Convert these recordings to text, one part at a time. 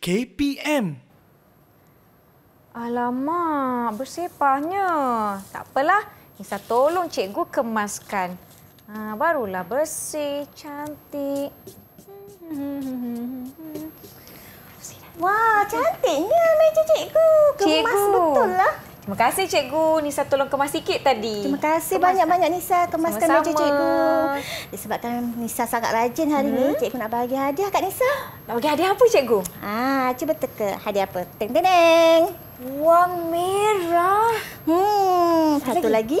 KPM. Alamak, bersepahnya. Tak apalah, Nisa tolong cikgu kemaskan. Ha, barulah bersih, cantik. Wah, cantiknya meja cikgu. Kemas cikgu. betul lah. Terima kasih cikgu. Nisa tolong kemas sikit tadi. Terima kasih banyak-banyak Nisa kemaskan Sama -sama. meja cikgu. Disebabkan Nisa sangat rajin hari ini, hmm. cikgu nak bagi hadiah kat Nisa. Nak bagi hadiah apa cikgu? Ah, cuba teka hadiah apa. Teng teng. -teng. Wang merah. Hmm, satu lagi. lagi.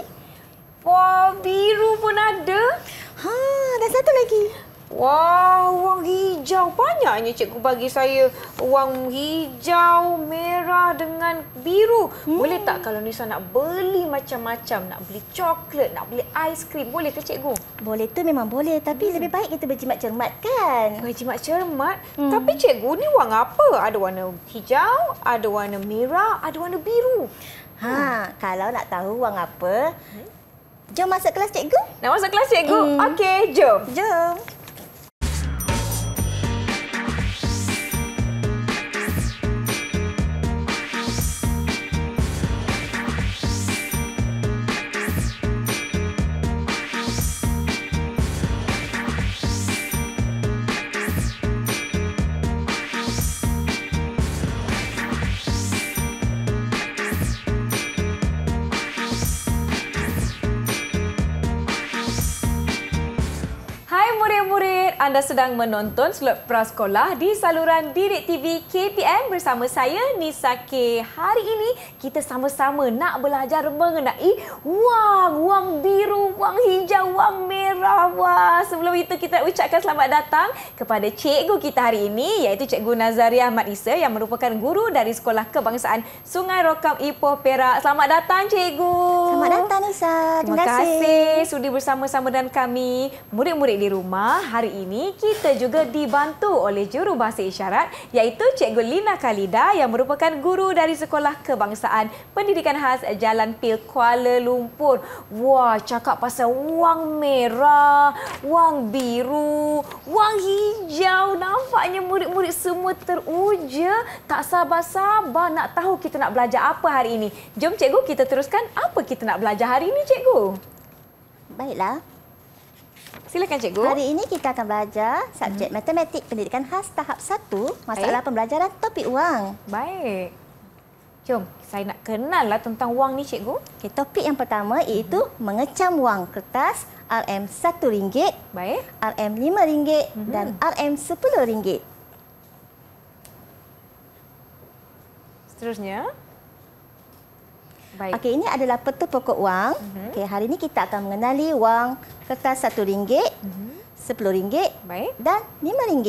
Wah, biru pun ada. Ha, dan satu lagi. Wah, wang hijau banyaknya cikgu bagi saya. Wang hijau, merah dengan biru. Hmm. Boleh tak hmm. kalau Nisa nak beli macam-macam? Nak beli coklat, nak beli aiskrim, boleh ke cikgu? Boleh tu memang boleh. Tapi hmm. lebih baik kita berjimat cermat kan? Berjimat cermat? Hmm. Tapi cikgu ni wang apa? Ada warna hijau, ada warna merah, ada warna biru. Ha, hmm. kalau nak tahu wang apa, hmm. jom masuk kelas cikgu. Nak masuk kelas cikgu? Hmm. Okey, jom. Jom. anda sedang menonton Slot Prasekolah di saluran Direk TV KPM bersama saya Nisa K. Hari ini kita sama-sama nak belajar mengenai wang, wang biru, wang hijau, wang merah. Wah, sebelum itu kita nak ucapkan selamat datang kepada cikgu kita hari ini iaitu Cikgu Nazaria Ahmad Isa yang merupakan guru dari Sekolah Kebangsaan Sungai Rokam Ipoh Perak. Selamat datang cikgu. Selamat datang Nisa. Terima, Terima kasih. kasih sudi bersama-sama dengan kami murid-murid di rumah hari ini kita juga dibantu oleh juru bahasa isyarat iaitu Cikgu Lina Kalida yang merupakan guru dari Sekolah Kebangsaan Pendidikan Khas Jalan Pil Kuala Lumpur. Wah, cakap pasal wang merah, wang biru, wang hijau. Nampaknya murid-murid semua teruja. Tak sabar-sabar nak tahu kita nak belajar apa hari ini. Jom Cikgu kita teruskan apa kita nak belajar hari ini Cikgu. Baiklah, Silakan cikgu. Hari ini kita akan belajar subjek hmm. matematik pendidikan khas tahap 1, masalah Baik. pembelajaran topik wang. Baik. Jom, saya nak kenal lah tentang wang ni cikgu. Okay, topik yang pertama iaitu hmm. mengecam wang kertas RM1, Baik. RM5 hmm. dan RM10. Seterusnya, Baik. Okey, ini adalah peta pokok wang. Uh mhm. -huh. Okey, hari ini kita akan mengenali wang kertas RM1, uh RM10 -huh. dan RM5. Ha.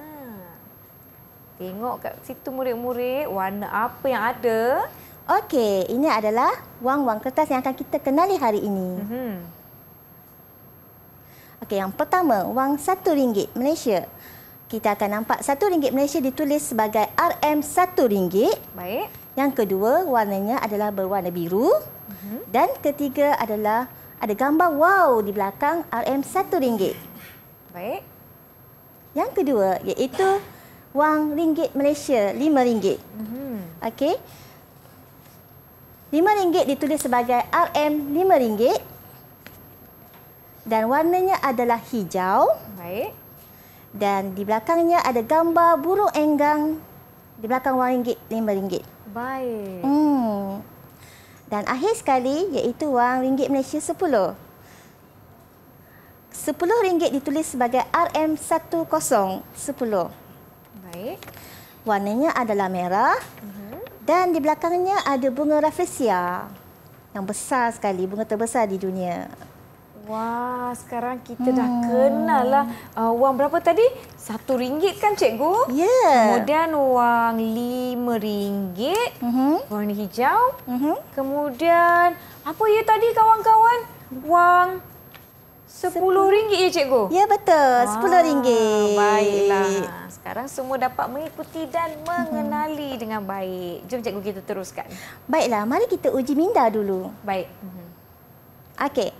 Ah. Tengok kat situ murid-murid warna apa yang ada. Okey, ini adalah wang-wang kertas yang akan kita kenali hari ini. Uh mhm. -huh. Okey, yang pertama wang RM1 Malaysia. Kita akan nampak RM1 Malaysia ditulis sebagai RM1. Baik. Yang kedua warnanya adalah berwarna biru. Uh mhm. -huh. Dan ketiga adalah ada gambar wow di belakang RM1. Baik. Yang kedua iaitu wang ringgit Malaysia RM5. Uh -huh. Okey. RM5 ditulis sebagai RM5 dan warnanya adalah hijau. Baik. Dan di belakangnya ada gambar burung enggang di belakang wang ringgit RM5. Baik. Hmm. Dan akhir sekali iaitu wang ringgit Malaysia 10. 10 ringgit ditulis sebagai RM10. 10. Baik. Warnanya adalah merah. Mhm. Dan di belakangnya ada bunga rafflesia. Yang besar sekali, bunga terbesar di dunia. Wah, sekarang kita hmm. dah kenal lah uh, wang berapa tadi? Satu ringgit kan cikgu? Ya. Yeah. Kemudian wang lima ringgit, uh mhm. -huh. warna hijau. Uh mhm. -huh. Kemudian, apa ya tadi kawan-kawan? Wang sepuluh ringgit ya cikgu? Ya betul, sepuluh ringgit. Baiklah. Sekarang semua dapat mengikuti dan mengenali uh dengan baik. Jom cikgu kita teruskan. Baiklah, mari kita uji minda dulu. Baik. Uh Okey.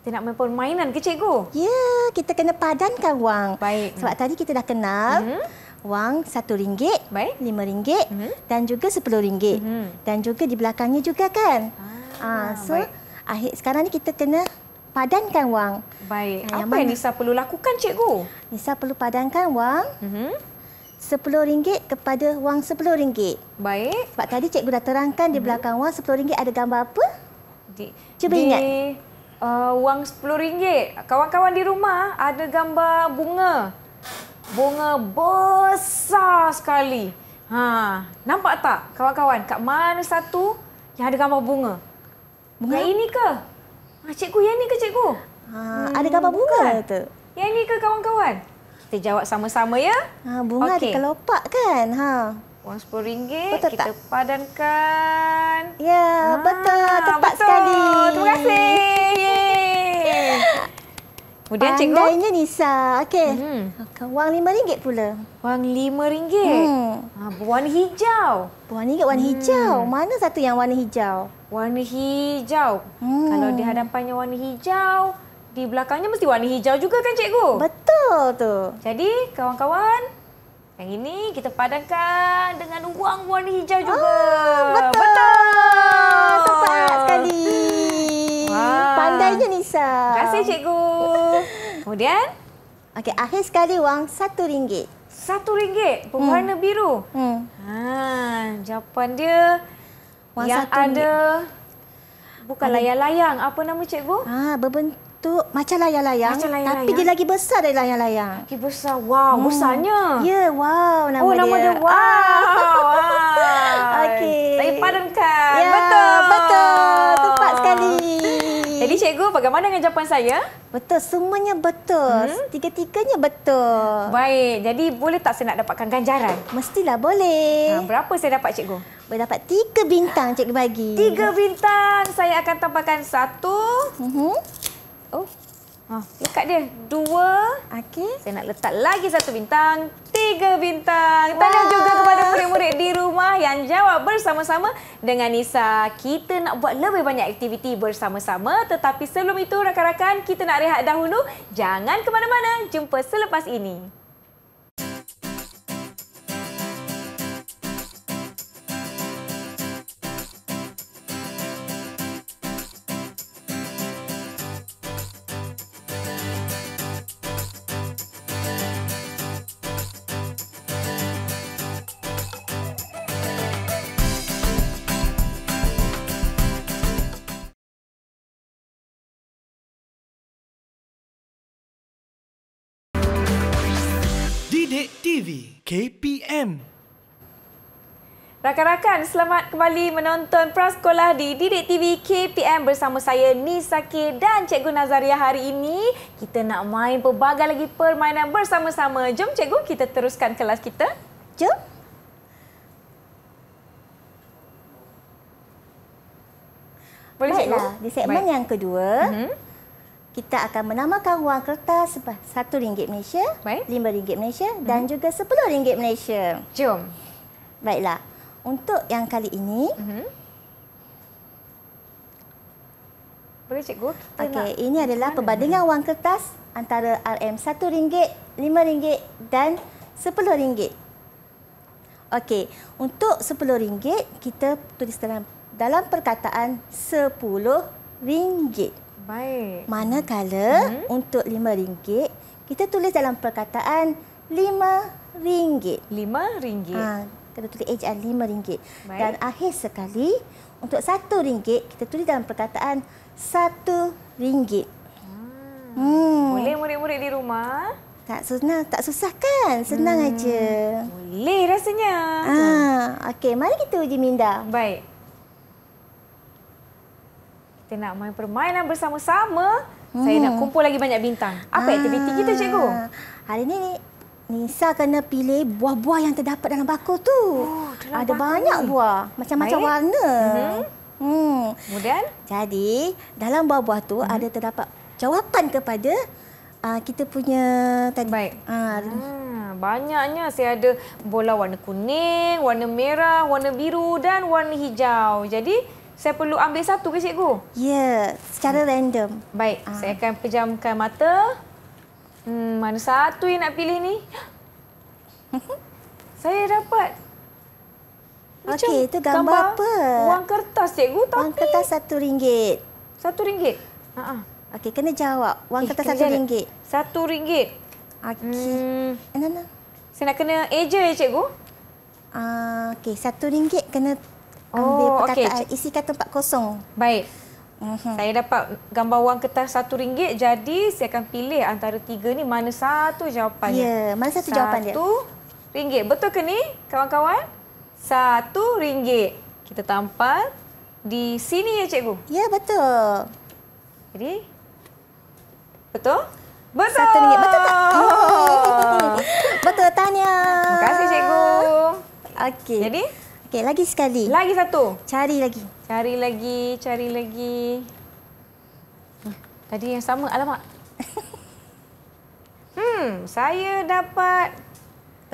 Kita nak main permainan ke cikgu? Ya, kita kena padankan wang. Baik. Sebab tadi kita dah kenal hmm. wang RM1, RM5 hmm. dan juga RM10. Hmm. Dan juga di belakangnya juga kan? Ah, ah, so, akhir, sekarang ni kita kena padankan wang. Baik. Ayah Apa mana? yang Nisa perlu lakukan cikgu? Nisa perlu padankan wang. Hmm. RM10 kepada wang sepuluh ringgit. Baik. Sebab tadi cikgu dah terangkan di mhm. belakang wang sepuluh ringgit ada gambar apa? Cuba ingat uh, wang RM10. Kawan-kawan di rumah ada gambar bunga. Bunga besar sekali. Ha, nampak tak kawan-kawan kat mana satu yang ada gambar bunga? Bunga ya. ini ke? Ha, cikgu yang ini ke cikgu? Ha, hmm, ada gambar bunga hmm, tu. Yang ini ke kawan-kawan? Kita jawab sama-sama ya. Ha, bunga okay. ada kelopak kan? Ha wang RM10 kita tak? padankan. Ya, ah, betul. Tepat betul. sekali. Terima kasih. Kemudian cikgu. Pandainya Nisa. Okey. Hmm. Wang RM5 pula. Wang RM5? Hmm. Ha, berwarna hijau. Berwarna RM5 warna hmm. hijau. Mana satu yang warna hijau? Warna hijau. Hmm. Kalau di hadapannya warna hijau, di belakangnya mesti warna hijau juga kan cikgu? Betul tu. Jadi kawan-kawan, yang ini kita padankan dengan wang warna hijau juga. Ah, betul. betul. Tepat sekali. Hmm. Wow. Pandainya Nisa. Terima kasih cikgu. Kemudian? Okey, akhir sekali wang satu ringgit. Satu ringgit? Berwarna hmm. biru? Hmm. Ha, jawapan dia wang yang ada... Ringgit. Bukan layang-layang. Apa nama cikgu? Ah, berbentuk. Tu macam layang-layang tapi layang. dia lagi besar dari layang-layang. Lagi besar. Wow, hmm. besarnya. Ya, wow nama dia. Oh, nama dia. Ah. Wow. Ah. wow. Okey. Saya padankan. Ya, betul. Betul. Tepat sekali. Jadi cikgu, bagaimana dengan jawapan saya? Betul, semuanya betul. Hmm? Tiga-tiganya betul. Baik, jadi boleh tak saya nak dapatkan ganjaran? Mestilah boleh. Ha, berapa saya dapat cikgu? Boleh dapat tiga bintang cikgu bagi. Tiga bintang. Saya akan tambahkan satu. Uh mhm. -huh. Oh. Ha, dekat dia. Dua. Okey. Saya nak letak lagi satu bintang. Tiga bintang. Tanya juga kepada murid-murid di rumah yang jawab bersama-sama dengan Nisa. Kita nak buat lebih banyak aktiviti bersama-sama. Tetapi sebelum itu, rakan-rakan, kita nak rehat dahulu. Jangan ke mana-mana. Jumpa selepas ini. TV KPM. Rakan-rakan, selamat kembali menonton Prasekolah di Didik TV KPM bersama saya Nisaki dan Cikgu Nazaria hari ini. Kita nak main pelbagai lagi permainan bersama-sama. Jom Cikgu, kita teruskan kelas kita. Jom. Boleh Baiklah, Cikgu? di segmen Baik. yang kedua, mm-hmm kita akan menamakan wang kertas satu ringgit Malaysia, lima ringgit Malaysia hmm. dan juga sepuluh ringgit Malaysia. Jom. Baiklah. Untuk yang kali ini, mm-hmm. Boleh cikgu? Okey, ini adalah perbandingan wang kertas antara rm satu ringgit, lima ringgit, dan sepuluh ringgit. Okey, untuk sepuluh ringgit kita tulis dalam dalam perkataan sepuluh ringgit. Baik. Manakala hmm. untuk RM5, kita tulis dalam perkataan RM5. RM5. Ha, kita tulis ejaan RM5. Dan akhir sekali, untuk RM1, kita tulis dalam perkataan RM1. Hmm. Hmm. Boleh murid-murid di rumah? Tak susah tak susah kan? Senang hmm. aja. Boleh rasanya. Ha, Okey, mari kita uji minda. Baik kita nak main permainan bersama-sama. Hmm. Saya nak hmm. kumpul lagi banyak bintang. Apa Aa, ah. aktiviti kita, cikgu? Hari ini, Nisa kena pilih buah-buah yang terdapat dalam bakul tu. Oh, Ada bakul banyak ini. buah. Macam-macam warna. Hmm. Hmm. Kemudian? Jadi, dalam buah-buah tu hmm. ada terdapat jawapan kepada uh, kita punya tadi. Baik. Hmm. Banyaknya saya ada bola warna kuning, warna merah, warna biru dan warna hijau. Jadi, saya perlu ambil satu ke cikgu? Ya, yeah, secara hmm. random. Baik, ha. saya akan pejamkan mata. Hmm, mana satu yang nak pilih ni? saya dapat. Okey, itu gambar, gambar apa? Wang kertas cikgu tapi wang kertas satu ringgit. Satu ringgit. Ha ah. Okey, kena jawab. Wang eh, kertas satu ringgit. Satu ringgit. Okey. Hmm. Saya nak kena eja ya cikgu? Ah, uh, okey, satu ringgit kena ambil oh, perkataan okay. Ah, isi kata empat kosong. Baik. Mm-hmm. Saya dapat gambar wang kertas satu ringgit. Jadi saya akan pilih antara tiga ni mana satu jawapannya. Ya, mana satu, satu jawapan dia? Satu ringgit. Betul ke ni kawan-kawan? Satu ringgit. Kita tampal di sini ya cikgu? Ya, betul. Jadi Betul? Betul. Satu ringgit. Betul tak? Oh. betul, tanya. Terima kasih cikgu. Okey. Jadi, Okey, lagi sekali. Lagi satu. Cari lagi. Cari lagi, cari lagi. Hmm, tadi yang sama, alamak. Hmm, saya dapat...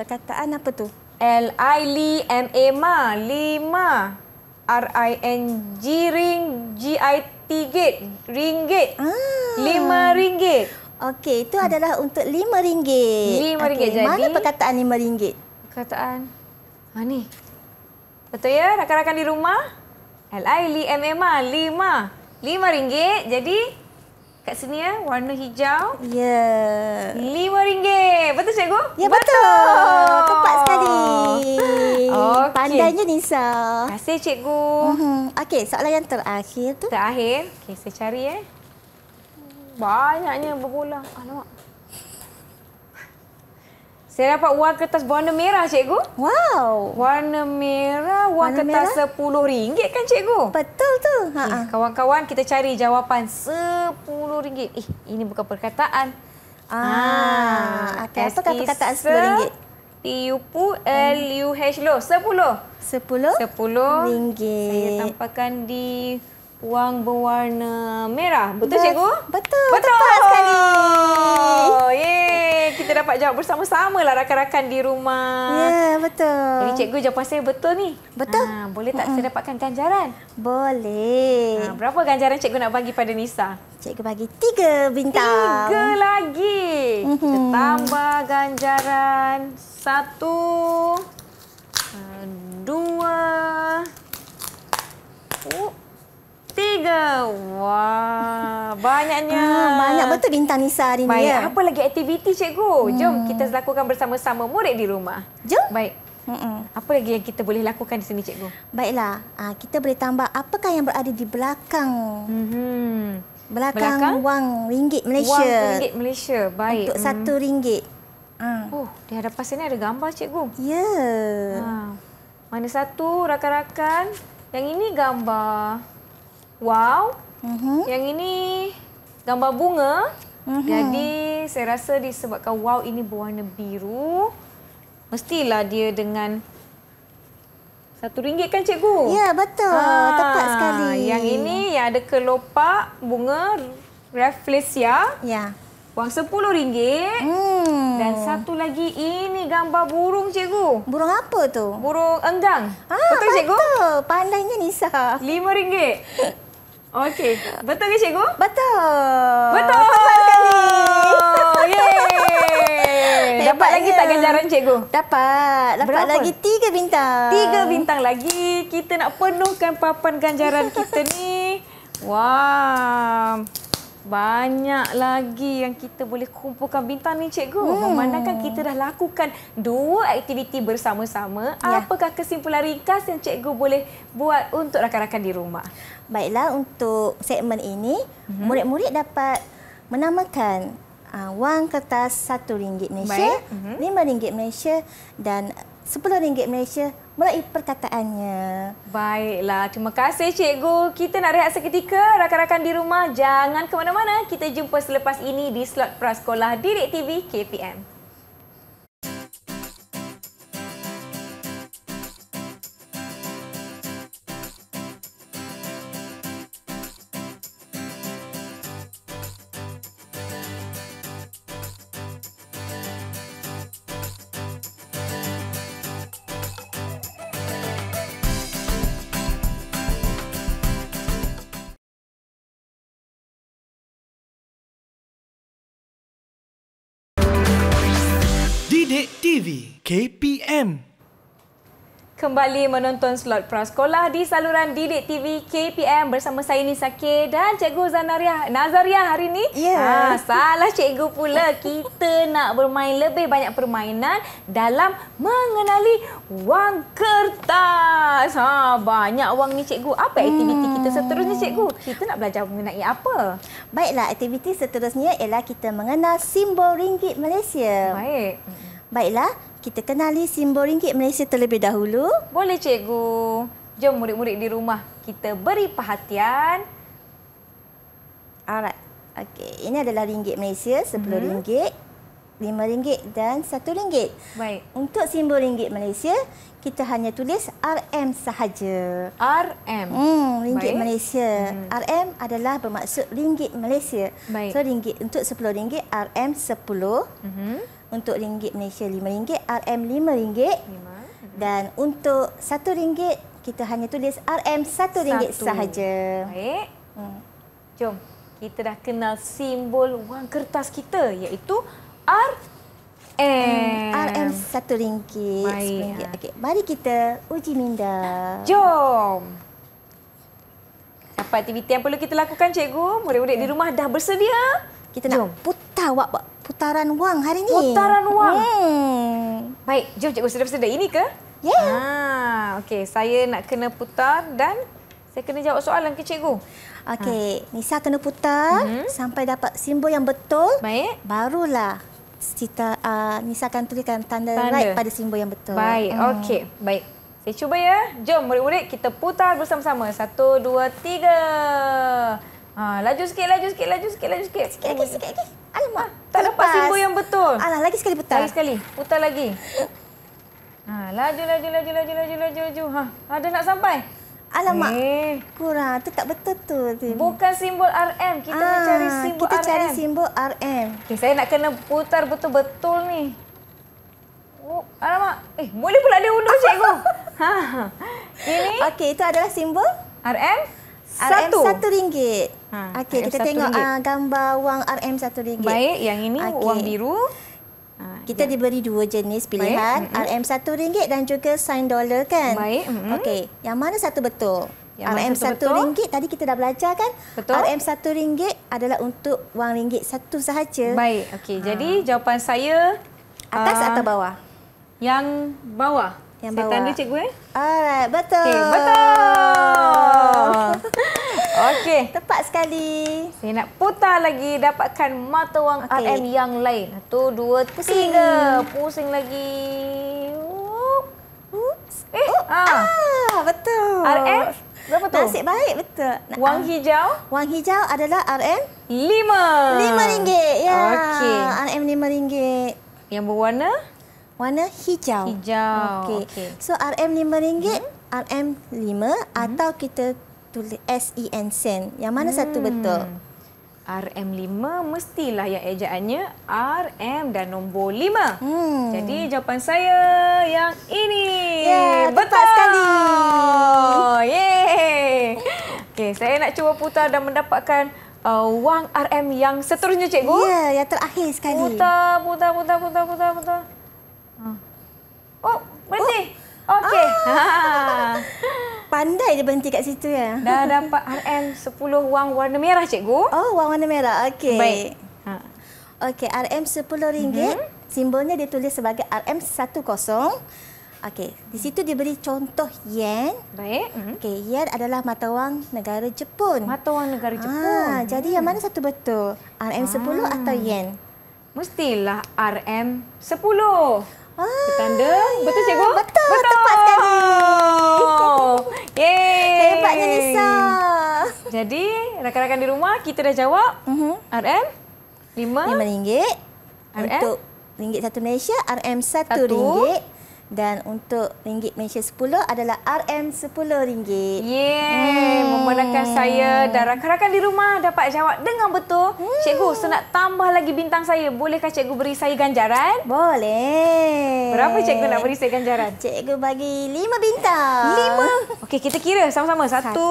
Perkataan apa tu? L-I-L-I-M-A-M-A. Lima. R-I-N-G ring G-I-T gate. Ringgit. Ah. Lima ah. ringgit. Okey, itu adalah untuk lima ringgit. Lima ringgit jadi. Mana perkataan lima ringgit? Perkataan... mana Betul ya rakan-rakan di rumah? LI LMMA lima lima ringgit. Jadi kat sini ya warna hijau. Ya. Yeah. 5 ringgit. Betul cikgu? Ya betul. betul. Tepat sekali. Okay. Pandainya Nisa. Terima kasih cikgu. Mm-hmm. Okey, soalan yang terakhir tu. Terakhir. Okey, saya cari eh. Banyaknya berulang. Alamak. Saya dapat wang kertas warna merah, cikgu. Wow. Warna merah, wang kertas RM10 kan, cikgu? Betul tu. Ha, eh, ha. Kawan-kawan, eh, kita cari jawapan RM10. Eh, ini bukan perkataan. Ah, ah okay. Apakah perkataan RM10? T-U-P-U L-U-H Loh, sepuluh Sepuluh Sepuluh Ringgit Saya tampakkan di Wang berwarna merah Betul Be cikgu? Betul Betul Tepat sekali yeah kita dapat jawab bersama-sama lah rakan-rakan di rumah. Ya, yeah, betul. Jadi cikgu jawapan saya betul ni. Betul. Ha, boleh tak mm -mm. saya dapatkan ganjaran? Boleh. Ha, berapa ganjaran cikgu nak bagi pada Nisa? Cikgu bagi tiga bintang. Tiga lagi. Mm -hmm. Kita mm-hmm. tambah ganjaran. Satu. Ah, dua. Oh tiga. Wah, banyaknya. Ha, banyak betul bintang Nisa hari ini. Baik, ya. apa lagi aktiviti cikgu? Hmm. Jom kita lakukan bersama-sama murid di rumah. Jom. Baik. Mm -mm. Apa lagi yang kita boleh lakukan di sini cikgu? Baiklah, ah, kita boleh tambah apakah yang berada di belakang. Mm -hmm. belakang, belakang wang ringgit Malaysia. Wang ringgit Malaysia, baik. Untuk mm. satu ringgit. Mm. Oh, di hadapan sini ada gambar cikgu. Ya. Yeah. Ha. Mana satu rakan-rakan? Yang ini gambar. Wow. Mm -hmm. Yang ini gambar bunga. Mm -hmm. Jadi saya rasa disebabkan wow ini berwarna biru. Mestilah dia dengan satu ringgit kan cikgu? Ya betul. Ha, Tepat sekali. Yang ini yang ada kelopak bunga Rafflesia. Ya. Ya. Wang sepuluh ringgit. Hmm. Dan satu lagi ini gambar burung cikgu. Burung apa tu? Burung enggang. Ha, ah, betul, betul cikgu? Betul. Pandainya Nisa. Lima ringgit. Okey, betul ke cikgu? Betul. Betul. Betul sekali. Yeay. Dapat Hebatnya. lagi ya. tak ganjaran cikgu? Dapat. Dapat Berapa? lagi tiga bintang. Tiga bintang lagi. Kita nak penuhkan papan ganjaran kita ni. Wow. Banyak lagi yang kita boleh kumpulkan bintang ni cikgu. Hmm. Memandangkan kita dah lakukan dua aktiviti bersama-sama. Ya. Apakah kesimpulan ringkas yang cikgu boleh buat untuk rakan-rakan di rumah? Baiklah untuk segmen ini, mhm. murid-murid mm -hmm. dapat menamakan uh, wang kertas satu ringgit Malaysia, mhm. lima mm -hmm. ringgit Malaysia dan sepuluh ringgit Malaysia melalui perkataannya. Baiklah, terima kasih cikgu. Kita nak rehat seketika, rakan-rakan di rumah jangan ke mana-mana. Kita jumpa selepas ini di slot prasekolah Direk TV KPM. Cik TV KPM Kembali menonton slot prasekolah di saluran Didik TV KPM bersama saya Nisa K dan Cikgu Zanariah Nazaria hari ini. Ya. Ha, salah Cikgu pula. Kita nak bermain lebih banyak permainan dalam mengenali wang kertas. Ha, banyak wang ni Cikgu. Apa aktiviti hmm. kita seterusnya Cikgu? Kita nak belajar mengenai apa? Baiklah, aktiviti seterusnya ialah kita mengenal simbol ringgit Malaysia. Baik. Baiklah, kita kenali simbol ringgit Malaysia terlebih dahulu. Boleh cikgu. Jom murid-murid di rumah kita beri perhatian. Alright. Okey, ini adalah ringgit Malaysia, RM10, mm -hmm. RM5 dan RM1. Baik. Untuk simbol ringgit Malaysia, kita hanya tulis RM sahaja. RM. Hmm, ringgit Baik. Malaysia. Hmm. RM adalah bermaksud ringgit Malaysia. Baik. So ringgit untuk RM10 RM10. Mhm. Mm untuk ringgit Malaysia RM5, RM5 5. dan untuk RM1 kita hanya tulis RM1 Satu. sahaja. Baik. Hmm. Jom, kita dah kenal simbol wang kertas kita iaitu RM. RM1 RM1. Okay. Mari kita uji minda. Jom. Apa aktiviti yang perlu kita lakukan, cikgu? Murid-murid okay. di rumah dah bersedia? Kita Jom. nak putar wak-wak putaran wang hari ni. Putaran wang. Hmm. Baik, jom cikgu sedar-sedar. Ini ke? Ya. Yeah. Ha, okey, saya nak kena putar dan saya kena jawab soalan ke cikgu. Okey, ha. Nisa kena putar hmm. sampai dapat simbol yang betul. Baik. Barulah cita uh, ah, Nisa akan tulikan tanda, tanda right pada simbol yang betul. Baik, hmm. okey. Baik. Saya cuba ya. Jom murid-murid kita putar bersama-sama. Satu, dua, Tiga. Ha, laju sikit, laju sikit, laju sikit, laju sikit. Sikit lagi, sikit lagi. Alamak. Ha, tak dapat simbol yang betul. Alah, lagi sekali putar. Lagi sekali. Putar lagi. Ha, laju, laju, laju, laju, laju, laju, laju. Ha, ada nak sampai? Alamak. Eh. Kurang. Itu tak betul tu. Bukan simbol RM. Kita ha, ah, mencari simbol kita RM. Kita cari simbol RM. Okay, saya nak kena putar betul-betul ni. Oh, alamak. Eh, boleh pula dia undur, cikgu. Ha, ha. Ini? Okey, itu adalah simbol? RM? RM1. RM1. Ha, Okey, kita tengok uh, gambar wang RM1. Baik, yang ini okay. wang biru. Ah, kita ya. diberi dua jenis pilihan, RM1 dan juga sign dollar kan? Baik. Mm-hmm. Okey, yang mana satu betul? RM1 tadi kita dah belajar kan? RM1 adalah untuk wang ringgit satu sahaja. Baik. Okey, ha. jadi jawapan saya atas uh, atau bawah? Yang bawah. Yang bawah. Saya tanda cikgu eh? Alright, betul. Okay, betul. Okey, tepat sekali. Saya nak putar lagi dapatkan mata wang okay. RM yang lain. Satu, dua, pusing. tiga. Pusing lagi. Oops. Eh, oh. ah. ah, betul. RM berapa tu? Nasib baik, betul. Nak, wang ah. hijau? Wang hijau adalah RM? Lima. Lima ringgit, ya. Yeah. RM lima ringgit. Yang berwarna? Warna hijau. Hijau. Okey. Okay. So RM lima ringgit, hmm? RM lima hmm? atau kita tulis e S-E-N, S N Yang mana hmm. satu betul? RM5 mestilah yang ejaannya RM dan nombor 5. Hmm. Jadi jawapan saya yang ini. Yeah, ya, betul sekali. Yeay. Okey, saya nak cuba putar dan mendapatkan uh, wang RM yang seterusnya cikgu. Ya, yeah, yang terakhir sekali. Putar, putar, putar, putar, putar, putar. Oh, berhenti. Oh. Okey. Ah. Pandai dia berhenti kat situ ya. Dah dapat RM10 wang warna merah cikgu. Oh, wang warna merah. Okey. Baik. Ha. Okey, RM10 ringgit. Mm -hmm. Simbolnya dia tulis sebagai RM10. Okey, di situ diberi contoh yen. Baik. Mm -hmm. Okey, yen adalah mata wang negara Jepun. Mata wang negara ah, Jepun. Ah, hmm. jadi yang mana satu betul? RM10 ah. atau yen? Mestilah RM10. Ah, Tanda ya. betul cikgu? rakan-rakan di rumah, kita dah jawab. Mm-hmm. RM? RM5. rm Untuk ringgit satu Malaysia, RM1. Dan untuk ringgit Malaysia 10 adalah RM10. Yeay, mm. memenangkan saya dan rakan-rakan di rumah dapat jawab dengan betul. Mm. Cikgu, saya nak tambah lagi bintang saya. Bolehkah cikgu beri saya ganjaran? Boleh. Berapa cikgu nak beri saya ganjaran? Cikgu bagi 5 bintang. 5? Okey, kita kira sama-sama. Satu. Satu.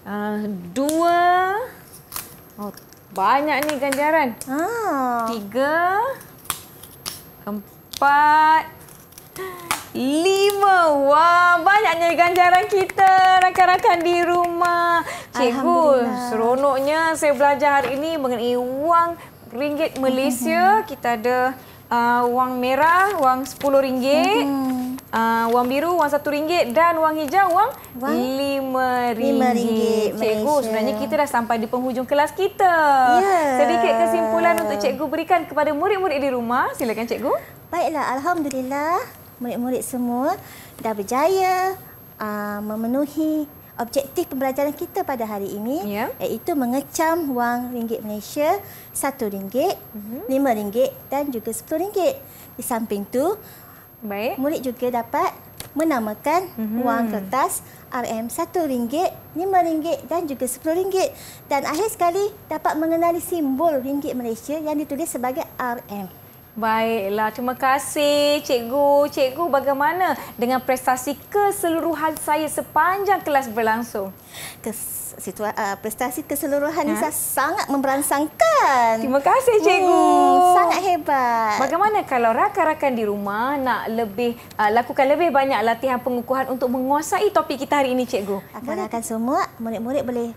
Ah, dua. Oh, banyak ni ganjaran. Ah. Tiga. Empat. Lima. Wah, banyaknya ganjaran kita rakan-rakan di rumah. Cikgu, seronoknya saya belajar hari ini mengenai wang ringgit Malaysia. Mm-hmm. Kita ada uh, wang merah, wang sepuluh ringgit. Hmm uh, wang biru wang satu ringgit dan wang hijau wang lima ringgit. Cikgu Malaysia. sebenarnya kita dah sampai di penghujung kelas kita. Yeah. Sedikit kesimpulan untuk cikgu berikan kepada murid-murid di rumah. Silakan cikgu. Baiklah, Alhamdulillah murid-murid semua dah berjaya uh, memenuhi objektif pembelajaran kita pada hari ini yeah. iaitu mengecam wang ringgit Malaysia satu ringgit, mhm. lima 5 mm -hmm. dan juga sepuluh ringgit Di samping tu. Baik. Murid juga dapat menamakan mm -hmm. wang kertas RM1, RM5 dan juga RM10. Dan akhir sekali dapat mengenali simbol ringgit Malaysia yang ditulis sebagai RM. Baiklah, terima kasih cikgu. Cikgu bagaimana dengan prestasi keseluruhan saya sepanjang kelas berlangsung? Kes situa uh, prestasi keseluruhan ha? Nisa sangat memberansangkan. Terima kasih cikgu. Hmm, sangat hebat. Bagaimana kalau rakan-rakan di rumah nak lebih uh, lakukan lebih banyak latihan pengukuhan untuk menguasai topik kita hari ini cikgu? Akan-akan semua murid-murid boleh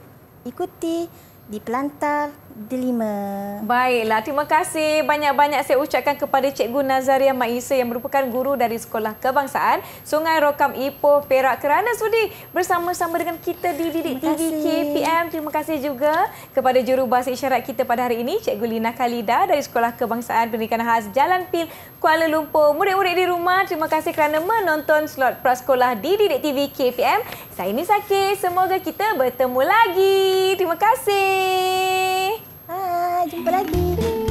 ikuti di pelantar delima. Baiklah, terima kasih banyak-banyak saya ucapkan kepada Cikgu Nazaria Maisa yang merupakan guru dari Sekolah Kebangsaan Sungai Rokam Ipoh Perak kerana sudi bersama-sama dengan kita di Didik TV KPM. Terima kasih juga kepada jurubahasa isyarat kita pada hari ini, Cikgu Lina Khalida dari Sekolah Kebangsaan Pendidikan Khas Jalan Pil Kuala Lumpur. Murid-murid di rumah, terima kasih kerana menonton slot prasekolah di Didik TV KPM. Saya ini Sakit, semoga kita bertemu lagi. Terima kasih. Ah, de um